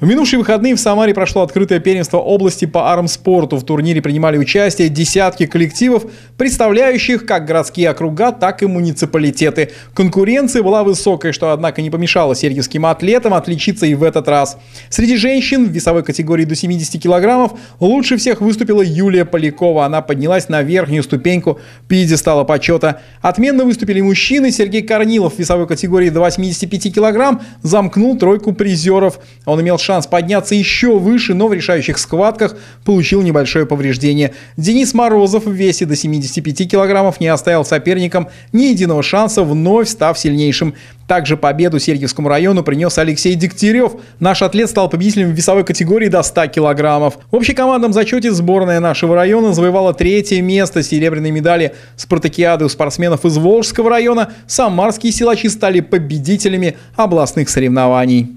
В минувшие выходные в Самаре прошло открытое первенство области по армспорту. В турнире принимали участие десятки коллективов, представляющих как городские округа, так и муниципалитеты. Конкуренция была высокой, что, однако, не помешало сергиевским атлетам отличиться и в этот раз. Среди женщин в весовой категории до 70 килограммов лучше всех выступила Юлия Полякова. Она поднялась на верхнюю ступеньку пьедестала почета. Отменно выступили мужчины. Сергей Корнилов в весовой категории до 85 килограмм замкнул тройку призеров. Он имел шанс подняться еще выше, но в решающих схватках получил небольшое повреждение. Денис Морозов в весе до 75 килограммов не оставил соперникам ни единого шанса, вновь став сильнейшим. Также победу Сергиевскому району принес Алексей Дегтярев. Наш атлет стал победителем в весовой категории до 100 килограммов. В общекомандном зачете сборная нашего района завоевала третье место серебряной медали спартакиады у спортсменов из Волжского района. Самарские силачи стали победителями областных соревнований.